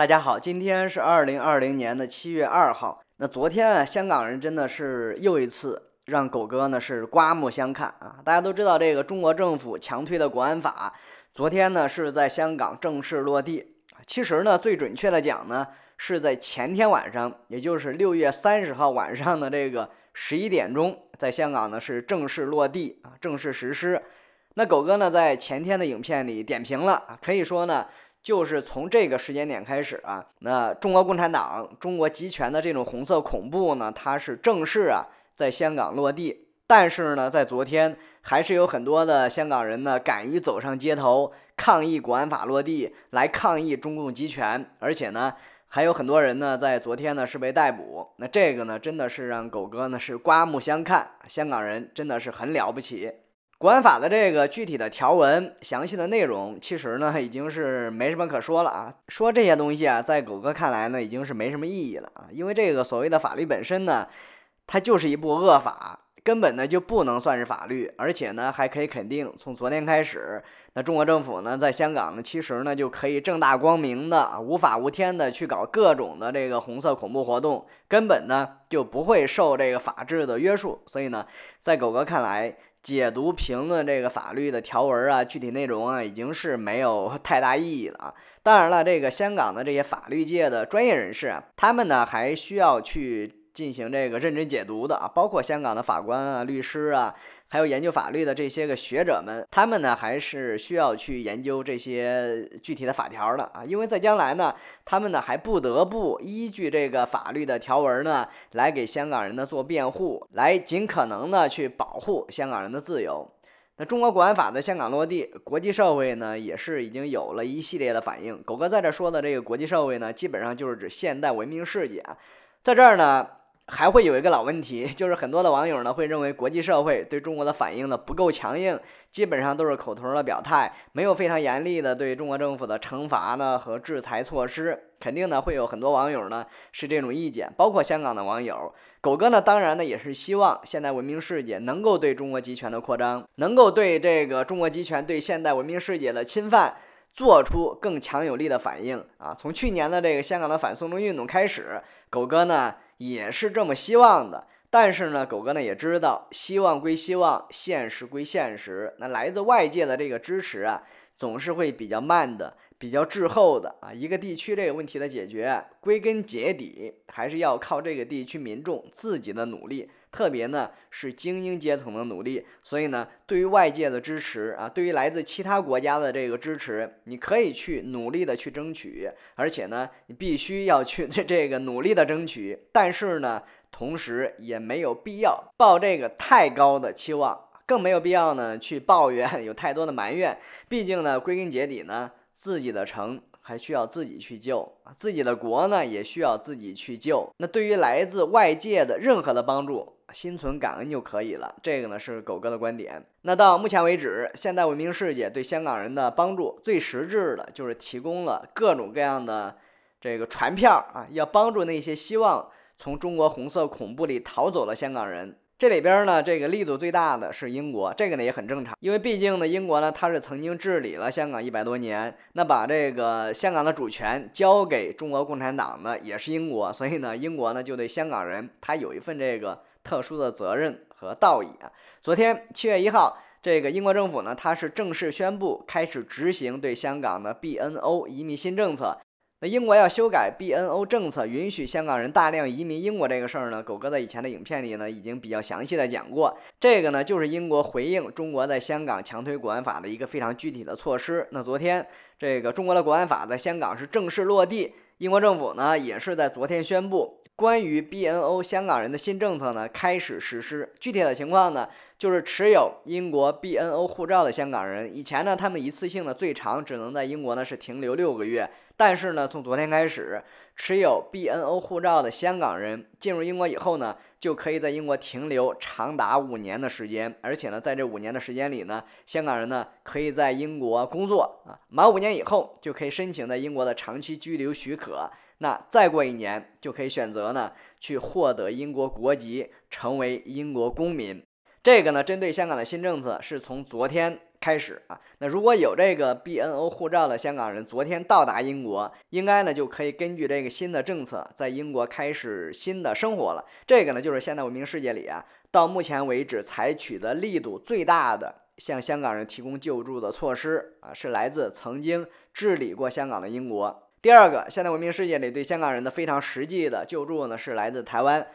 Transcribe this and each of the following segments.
大家好，今天是二零二零年的七月二号。那昨天啊，香港人真的是又一次让狗哥呢是刮目相看啊！大家都知道，这个中国政府强推的国安法，昨天呢是在香港正式落地。其实呢，最准确的讲呢，是在前天晚上，也就是六月三十号晚上的这个十一点钟，在香港呢是正式落地啊，正式实施。那狗哥呢在前天的影片里点评了，可以说呢。就是从这个时间点开始啊，那中国共产党、中国集权的这种红色恐怖呢，它是正式啊在香港落地。但是呢，在昨天还是有很多的香港人呢，敢于走上街头抗议国安法落地，来抗议中共集权。而且呢，还有很多人呢，在昨天呢是被逮捕。那这个呢，真的是让狗哥呢是刮目相看，香港人真的是很了不起。管法的这个具体的条文详细的内容，其实呢已经是没什么可说了啊。说这些东西啊，在狗哥看来呢，已经是没什么意义了啊。因为这个所谓的法律本身呢，它就是一部恶法，根本呢就不能算是法律。而且呢，还可以肯定，从昨天开始，那中国政府呢，在香港呢，其实呢就可以正大光明的、无法无天的去搞各种的这个红色恐怖活动，根本呢就不会受这个法治的约束。所以呢，在狗哥看来，解读评论这个法律的条文啊，具体内容啊，已经是没有太大意义了。当然了，这个香港的这些法律界的专业人士，他们呢还需要去。进行这个认真解读的啊，包括香港的法官啊、律师啊，还有研究法律的这些个学者们，他们呢还是需要去研究这些具体的法条的啊，因为在将来呢，他们呢还不得不依据这个法律的条文呢，来给香港人呢做辩护，来尽可能的去保护香港人的自由。那中国国安法的香港落地，国际社会呢也是已经有了一系列的反应。狗哥在这说的这个国际社会呢，基本上就是指现代文明世界，在这儿呢。还会有一个老问题，就是很多的网友呢会认为国际社会对中国的反应呢不够强硬，基本上都是口头的表态，没有非常严厉的对中国政府的惩罚呢和制裁措施。肯定呢会有很多网友呢是这种意见，包括香港的网友。狗哥呢当然呢也是希望现代文明世界能够对中国集权的扩张，能够对这个中国集权对现代文明世界的侵犯做出更强有力的反应啊！从去年的这个香港的反送中运动开始，狗哥呢。也是这么希望的，但是呢，狗哥呢也知道，希望归希望，现实归现实。那来自外界的这个支持啊，总是会比较慢的。比较滞后的啊，一个地区这个问题的解决，归根结底还是要靠这个地区民众自己的努力，特别呢是精英阶层的努力。所以呢，对于外界的支持啊，对于来自其他国家的这个支持，你可以去努力的去争取，而且呢，你必须要去 这这个努力的争取。但是呢，同时也没有必要抱这个太高的期望，更没有必要呢去抱怨 有太多的埋怨。毕竟呢，归根结底呢。自己的城还需要自己去救，自己的国呢也需要自己去救。那对于来自外界的任何的帮助，心存感恩就可以了。这个呢是狗哥的观点。那到目前为止，现代文明世界对香港人的帮助最实质的就是提供了各种各样的这个船票啊，要帮助那些希望从中国红色恐怖里逃走的香港人。这里边呢，这个力度最大的是英国，这个呢也很正常，因为毕竟呢，英国呢它是曾经治理了香港一百多年，那把这个香港的主权交给中国共产党呢也是英国，所以呢，英国呢就对香港人他有一份这个特殊的责任和道义。昨天七月一号，这个英国政府呢，它是正式宣布开始执行对香港的 BNO 移民新政策。那英国要修改 BNO 政策，允许香港人大量移民英国这个事儿呢？狗哥在以前的影片里呢，已经比较详细的讲过。这个呢，就是英国回应中国在香港强推国安法的一个非常具体的措施。那昨天这个中国的国安法在香港是正式落地，英国政府呢也是在昨天宣布。关于 BNO 香港人的新政策呢，开始实施。具体的情况呢，就是持有英国 BNO 护照的香港人，以前呢，他们一次性的最长只能在英国呢是停留六个月。但是呢，从昨天开始，持有 BNO 护照的香港人进入英国以后呢，就可以在英国停留长达五年的时间。而且呢，在这五年的时间里呢，香港人呢可以在英国工作啊，满五年以后就可以申请在英国的长期居留许可。那再过一年就可以选择呢，去获得英国国籍，成为英国公民。这个呢，针对香港的新政策是从昨天开始啊。那如果有这个 BNO 护照的香港人，昨天到达英国，应该呢就可以根据这个新的政策，在英国开始新的生活了。这个呢，就是现代文明世界里啊，到目前为止采取的力度最大的向香港人提供救助的措施啊，是来自曾经治理过香港的英国。第二个，现代文明世界里对香港人的非常实际的救助呢，是来自台湾。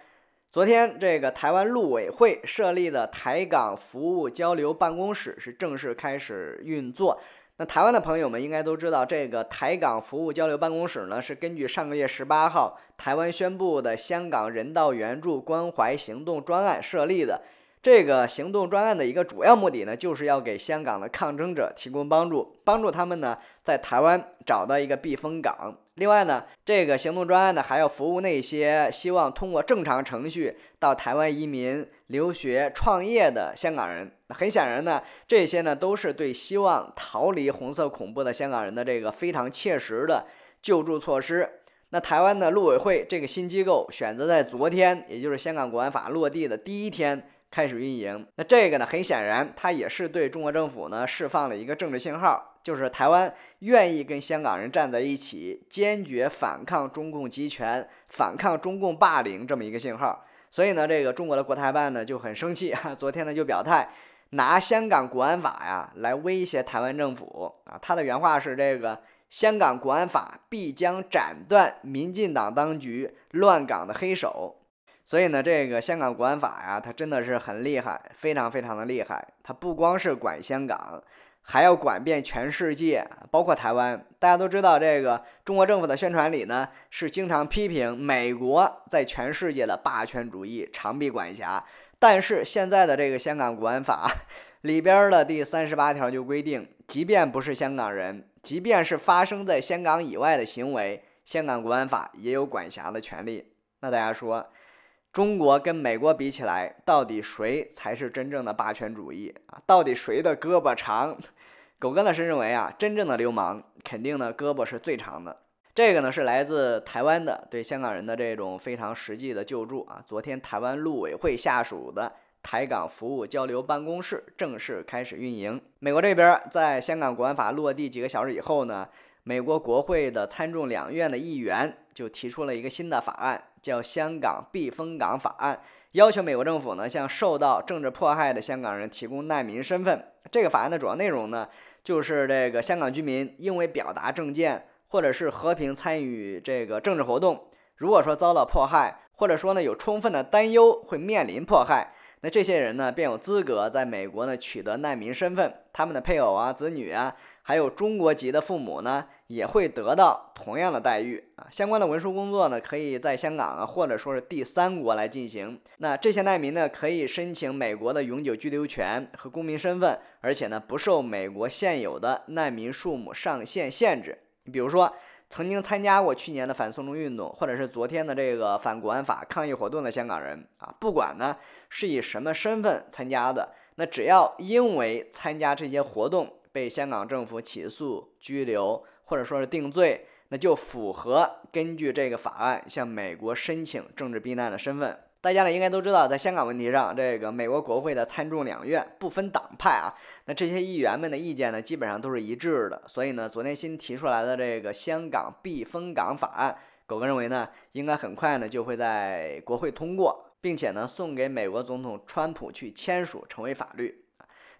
昨天，这个台湾陆委会设立的台港服务交流办公室是正式开始运作。那台湾的朋友们应该都知道，这个台港服务交流办公室呢，是根据上个月十八号台湾宣布的香港人道援助关怀行动专案设立的。这个行动专案的一个主要目的呢，就是要给香港的抗争者提供帮助，帮助他们呢。在台湾找到一个避风港。另外呢，这个行动专案呢，还要服务那些希望通过正常程序到台湾移民、留学、创业的香港人。那很显然呢，这些呢都是对希望逃离红色恐怖的香港人的这个非常切实的救助措施。那台湾的陆委会这个新机构选择在昨天，也就是香港国安法落地的第一天。开始运营，那这个呢，很显然，它也是对中国政府呢释放了一个政治信号，就是台湾愿意跟香港人站在一起，坚决反抗中共集权，反抗中共霸凌这么一个信号。所以呢，这个中国的国台办呢就很生气哈，昨天呢就表态，拿香港国安法呀来威胁台湾政府啊，他的原话是这个：香港国安法必将斩断民进党当局乱港的黑手。所以呢，这个香港国安法呀，它真的是很厉害，非常非常的厉害。它不光是管香港，还要管遍全世界，包括台湾。大家都知道，这个中国政府的宣传里呢，是经常批评美国在全世界的霸权主义、长臂管辖。但是现在的这个香港国安法里边的第三十八条就规定，即便不是香港人，即便是发生在香港以外的行为，香港国安法也有管辖的权利。那大家说？中国跟美国比起来，到底谁才是真正的霸权主义啊？到底谁的胳膊长？狗哥呢是认为啊，真正的流氓肯定呢胳膊是最长的。这个呢是来自台湾的对香港人的这种非常实际的救助啊。昨天台湾陆委会下属的台港服务交流办公室正式开始运营。美国这边在香港国安法落地几个小时以后呢？美国国会的参众两院的议员就提出了一个新的法案，叫《香港避风港法案》，要求美国政府呢向受到政治迫害的香港人提供难民身份。这个法案的主要内容呢，就是这个香港居民因为表达政见或者是和平参与这个政治活动，如果说遭到迫害，或者说呢有充分的担忧会面临迫害，那这些人呢便有资格在美国呢取得难民身份，他们的配偶啊、子女啊。还有中国籍的父母呢，也会得到同样的待遇啊。相关的文书工作呢，可以在香港啊，或者说是第三国来进行。那这些难民呢，可以申请美国的永久居留权和公民身份，而且呢，不受美国现有的难民数目上限限制。你比如说，曾经参加过去年的反送中运动，或者是昨天的这个反国安法抗议活动的香港人啊，不管呢是以什么身份参加的，那只要因为参加这些活动。被香港政府起诉、拘留或者说是定罪，那就符合根据这个法案向美国申请政治避难的身份。大家呢应该都知道，在香港问题上，这个美国国会的参众两院不分党派啊，那这些议员们的意见呢基本上都是一致的。所以呢，昨天新提出来的这个香港避风港法案，狗哥认为呢，应该很快呢就会在国会通过，并且呢送给美国总统川普去签署成为法律。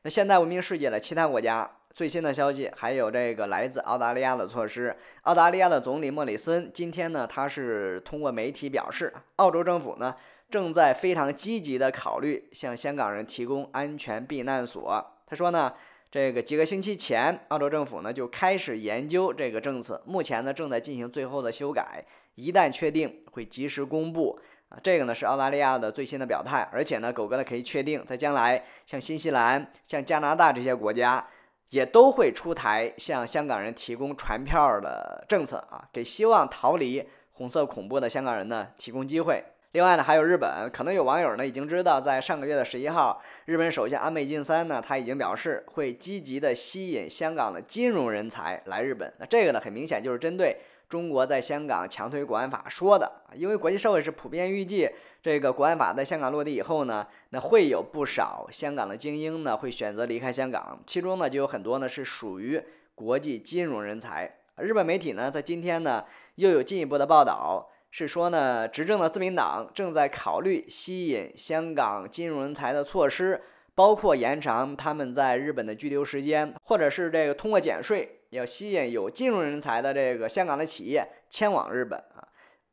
那现在，闻名世界的其他国家。最新的消息还有这个来自澳大利亚的措施。澳大利亚的总理莫里森今天呢，他是通过媒体表示，澳洲政府呢正在非常积极的考虑向香港人提供安全避难所。他说呢，这个几个星期前，澳洲政府呢就开始研究这个政策，目前呢正在进行最后的修改，一旦确定会及时公布。啊，这个呢是澳大利亚的最新的表态，而且呢，狗哥呢可以确定，在将来像新西兰、像加拿大这些国家。也都会出台向香港人提供船票的政策啊，给希望逃离红色恐怖的香港人呢提供机会。另外呢，还有日本，可能有网友呢已经知道，在上个月的十一号，日本首相安倍晋三呢他已经表示会积极的吸引香港的金融人才来日本。那这个呢，很明显就是针对。中国在香港强推国安法，说的，因为国际社会是普遍预计，这个国安法在香港落地以后呢，那会有不少香港的精英呢会选择离开香港，其中呢就有很多呢是属于国际金融人才。日本媒体呢在今天呢又有进一步的报道，是说呢执政的自民党正在考虑吸引香港金融人才的措施，包括延长他们在日本的居留时间，或者是这个通过减税。要吸引有金融人才的这个香港的企业迁往日本啊！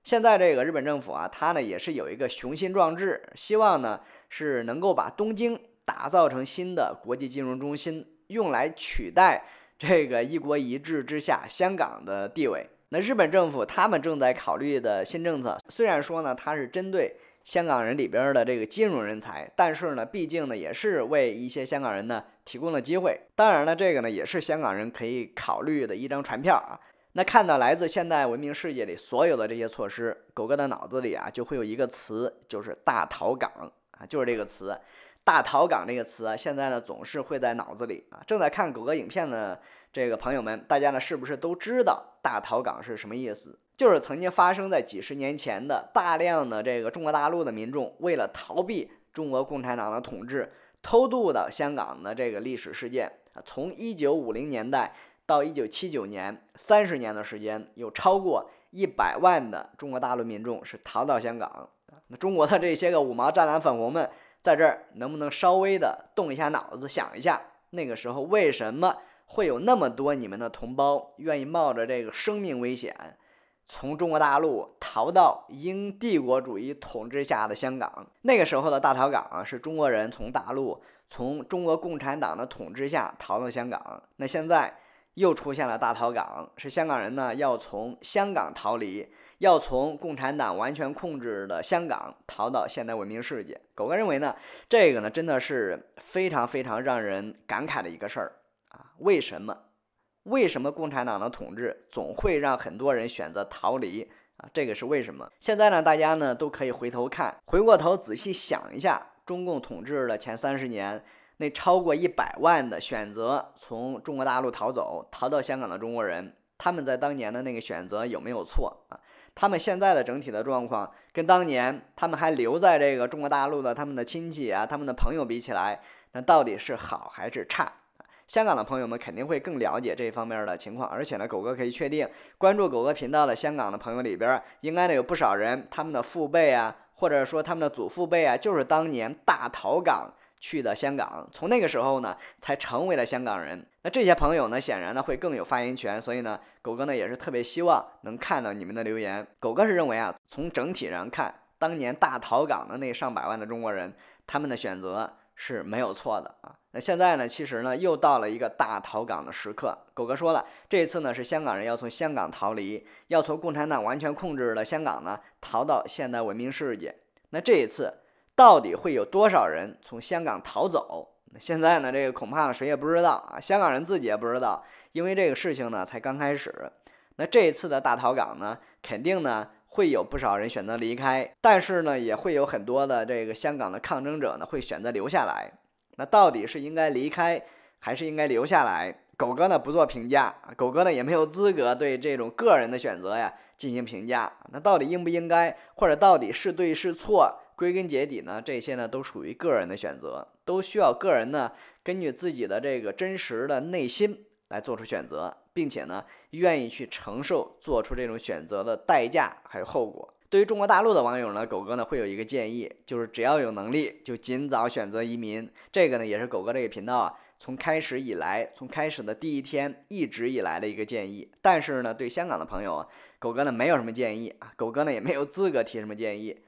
现在这个日本政府啊，它呢也是有一个雄心壮志，希望呢是能够把东京打造成新的国际金融中心，用来取代这个一国一制之下香港的地位。那日本政府他们正在考虑的新政策，虽然说呢它是针对香港人里边的这个金融人才，但是呢，毕竟呢也是为一些香港人呢。提供了机会，当然了，这个呢也是香港人可以考虑的一张船票啊。那看到来自现代文明世界里所有的这些措施，狗哥的脑子里啊就会有一个词，就是“大逃港”啊，就是这个词，“大逃港”这个词啊，现在呢总是会在脑子里啊。正在看狗哥影片的这个朋友们，大家呢是不是都知道“大逃港”是什么意思？就是曾经发生在几十年前的大量的这个中国大陆的民众为了逃避中国共产党的统治。偷渡到香港的这个历史事件啊，从一九五零年代到一九七九年，三十年的时间，有超过一百万的中国大陆民众是逃到香港。那中国的这些个五毛、战狼粉红们，在这儿能不能稍微的动一下脑子，想一下那个时候为什么会有那么多你们的同胞愿意冒着这个生命危险？从中国大陆逃到英帝国主义统治下的香港，那个时候的大逃港啊，是中国人从大陆、从中国共产党的统治下逃到香港。那现在又出现了大逃港，是香港人呢要从香港逃离，要从共产党完全控制的香港逃到现代文明世界。狗哥认为呢，这个呢真的是非常非常让人感慨的一个事儿啊！为什么？为什么共产党的统治总会让很多人选择逃离啊？这个是为什么？现在呢，大家呢都可以回头看，回过头仔细想一下，中共统治的前三十年，那超过一百万的选择从中国大陆逃走、逃到香港的中国人，他们在当年的那个选择有没有错啊？他们现在的整体的状况跟当年他们还留在这个中国大陆的他们的亲戚啊、他们的朋友比起来，那到底是好还是差？香港的朋友们肯定会更了解这一方面的情况，而且呢，狗哥可以确定，关注狗哥频道的香港的朋友里边，应该呢有不少人，他们的父辈啊，或者说他们的祖父辈啊，就是当年大逃港去的香港，从那个时候呢，才成为了香港人。那这些朋友呢，显然呢会更有发言权，所以呢，狗哥呢也是特别希望能看到你们的留言。狗哥是认为啊，从整体上看，当年大逃港的那上百万的中国人，他们的选择。是没有错的啊！那现在呢，其实呢又到了一个大逃港的时刻。狗哥说了，这次呢是香港人要从香港逃离，要从共产党完全控制了香港呢逃到现代文明世界。那这一次到底会有多少人从香港逃走？那现在呢，这个恐怕呢谁也不知道啊。香港人自己也不知道，因为这个事情呢才刚开始。那这一次的大逃港呢，肯定呢。会有不少人选择离开，但是呢，也会有很多的这个香港的抗争者呢会选择留下来。那到底是应该离开还是应该留下来？狗哥呢不做评价，狗哥呢也没有资格对这种个人的选择呀进行评价。那到底应不应该，或者到底是对是错？归根结底呢，这些呢都属于个人的选择，都需要个人呢根据自己的这个真实的内心。来做出选择，并且呢，愿意去承受做出这种选择的代价还有后果。对于中国大陆的网友呢，狗哥呢会有一个建议，就是只要有能力，就尽早选择移民。这个呢也是狗哥这个频道啊从开始以来，从开始的第一天一直以来的一个建议。但是呢，对香港的朋友啊，狗哥呢没有什么建议啊，狗哥呢也没有资格提什么建议。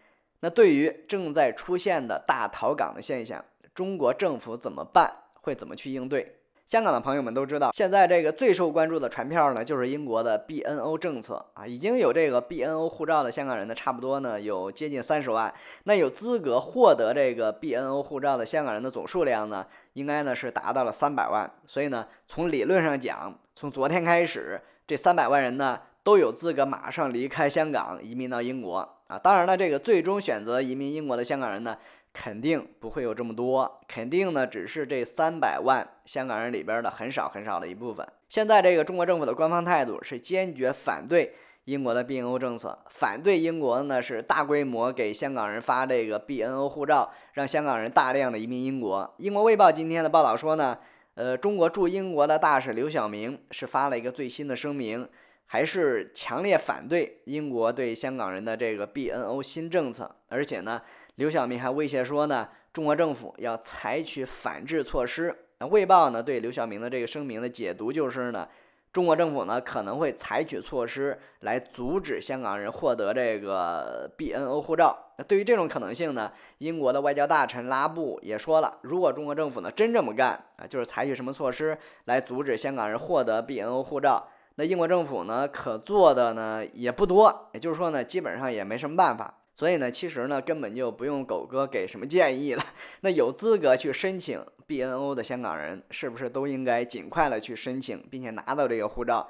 那对于正在出现的大逃港的现象，中国政府怎么办？会怎么去应对？香港的朋友们都知道，现在这个最受关注的船票呢，就是英国的 BNO 政策啊。已经有这个 BNO 护照的香港人呢，差不多呢有接近三十万。那有资格获得这个 BNO 护照的香港人的总数量呢，应该呢是达到了三百万。所以呢，从理论上讲，从昨天开始，这三百万人呢都有资格马上离开香港，移民到英国啊。当然了，这个最终选择移民英国的香港人呢。肯定不会有这么多，肯定呢，只是这三百万香港人里边的很少很少的一部分。现在这个中国政府的官方态度是坚决反对英国的 BNO 政策，反对英国呢是大规模给香港人发这个 BNO 护照，让香港人大量的移民英国。英国卫报今天的报道说呢，呃，中国驻英国的大使刘晓明是发了一个最新的声明，还是强烈反对英国对香港人的这个 BNO 新政策，而且呢。刘晓明还威胁说呢，中国政府要采取反制措施。那卫报呢，对刘晓明的这个声明的解读就是呢，中国政府呢可能会采取措施来阻止香港人获得这个 BNO 护照。那对于这种可能性呢，英国的外交大臣拉布也说了，如果中国政府呢真这么干啊，就是采取什么措施来阻止香港人获得 BNO 护照。那英国政府呢，可做的呢也不多，也就是说呢，基本上也没什么办法。所以呢，其实呢，根本就不用狗哥给什么建议了。那有资格去申请 BNO 的香港人，是不是都应该尽快的去申请，并且拿到这个护照，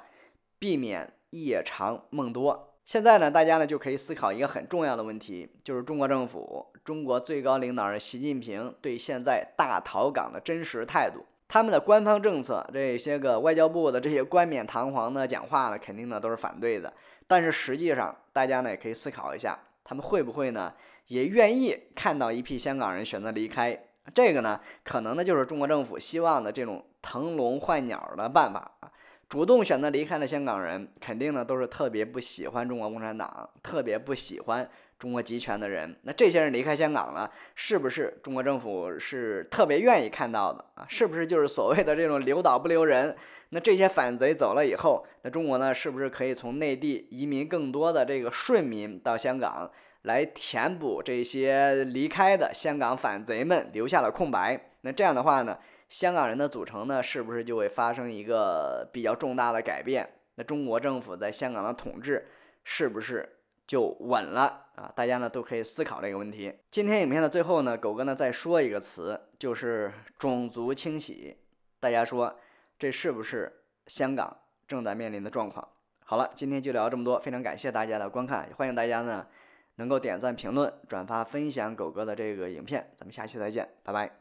避免夜长梦多？现在呢，大家呢就可以思考一个很重要的问题，就是中国政府、中国最高领导人习近平对现在大逃港的真实态度。他们的官方政策，这些个外交部的这些冠冕堂皇的讲话呢，肯定呢都是反对的。但是实际上，大家呢也可以思考一下，他们会不会呢也愿意看到一批香港人选择离开？这个呢，可能呢就是中国政府希望的这种腾笼换鸟的办法。啊。主动选择离开的香港人，肯定呢都是特别不喜欢中国共产党，特别不喜欢。中国集权的人，那这些人离开香港了，是不是中国政府是特别愿意看到的啊？是不是就是所谓的这种留岛不留人？那这些反贼走了以后，那中国呢，是不是可以从内地移民更多的这个顺民到香港来填补这些离开的香港反贼们留下的空白？那这样的话呢，香港人的组成呢，是不是就会发生一个比较重大的改变？那中国政府在香港的统治是不是？就稳了啊！大家呢都可以思考这个问题。今天影片的最后呢，狗哥呢再说一个词，就是种族清洗。大家说这是不是香港正在面临的状况？好了，今天就聊这么多，非常感谢大家的观看，欢迎大家呢能够点赞、评论、转发、分享狗哥的这个影片。咱们下期再见，拜拜。